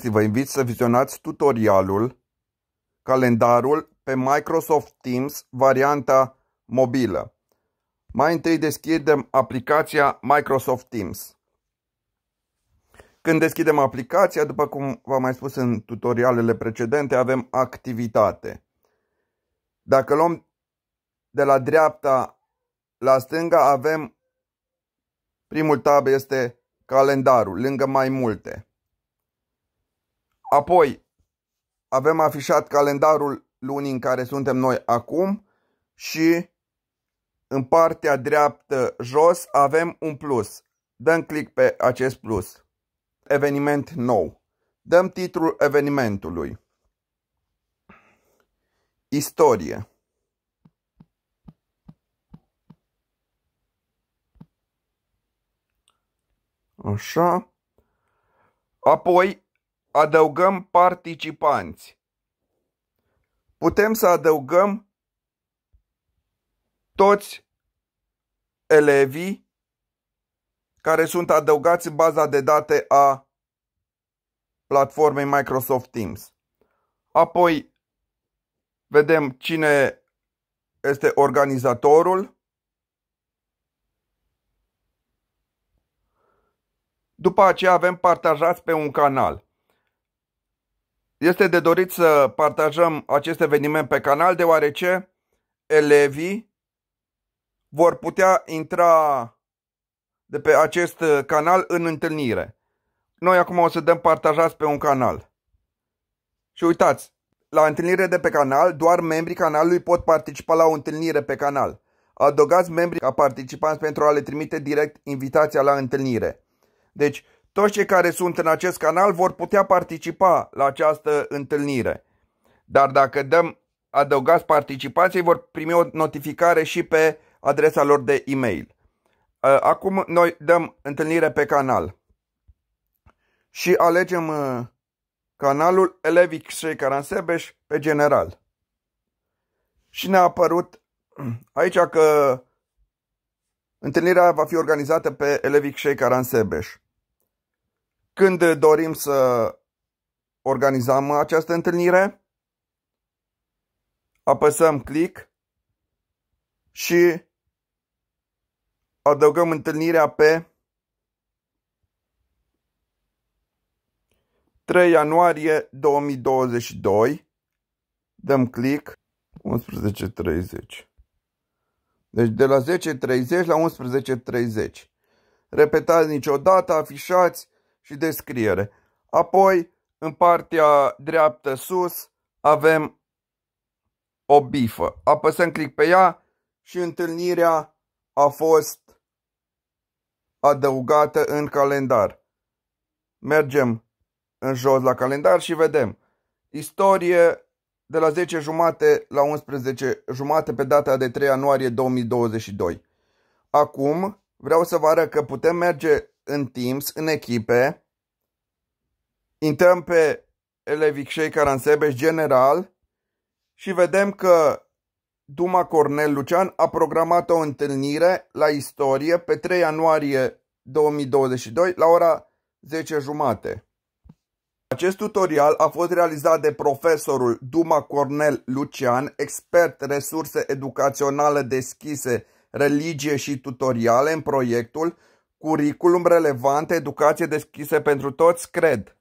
Vă invit să vizionați tutorialul Calendarul pe Microsoft Teams varianta mobilă. Mai întâi deschidem aplicația Microsoft Teams. Când deschidem aplicația, după cum v-am mai spus în tutorialele precedente, avem activitate. Dacă luăm de la dreapta la stânga, avem primul tab este calendarul, lângă mai multe. Apoi avem afișat calendarul lunii în care suntem noi acum și în partea dreaptă jos avem un plus. Dăm click pe acest plus. Eveniment nou. Dăm titlul evenimentului. Istorie. Așa. Apoi adăugăm participanți. Putem să adăugăm toți elevii care sunt adăugați în baza de date a platformei Microsoft Teams. Apoi vedem cine este organizatorul. După aceea avem partajați pe un canal. Este de dorit să partajăm acest eveniment pe canal, deoarece elevii vor putea intra de pe acest canal în întâlnire. Noi acum o să dăm partajați pe un canal. Și uitați, la întâlnire de pe canal, doar membrii canalului pot participa la o întâlnire pe canal. Adăugați membrii ca participanți pentru a le trimite direct invitația la întâlnire. Deci, toți cei care sunt în acest canal vor putea participa la această întâlnire. Dar dacă dăm adăugați participații, vor primi o notificare și pe adresa lor de e-mail. Uh, acum noi dăm întâlnire pe canal și alegem uh, canalul Elevic și Caransebeș pe general. Și ne-a apărut aici că întâlnirea va fi organizată pe Elevic și Caransebeș. Când dorim să organizăm această întâlnire, apăsăm click și adăugăm întâlnirea pe 3 ianuarie 2022. Dăm click 11.30. Deci de la 10.30 la 11.30. Repetați niciodată, afișați, și descriere. Apoi, în partea dreaptă sus, avem o bifă. Apăsăm click pe ea și întâlnirea a fost adăugată în calendar. Mergem în jos la calendar și vedem. Istorie de la 10 jumate la 11 jumate pe data de 3 ianuarie 2022. Acum vreau să vă arăt că putem merge în teams, în echipe. Intrăm pe Elevicșei Caransebeș general și vedem că Duma Cornel Lucian a programat o întâlnire la istorie pe 3 ianuarie 2022 la ora 10.30. jumate. Acest tutorial a fost realizat de profesorul Duma Cornel Lucian, expert resurse educaționale deschise, religie și tutoriale în proiectul Curriculum relevant, educație deschisă pentru toți, cred.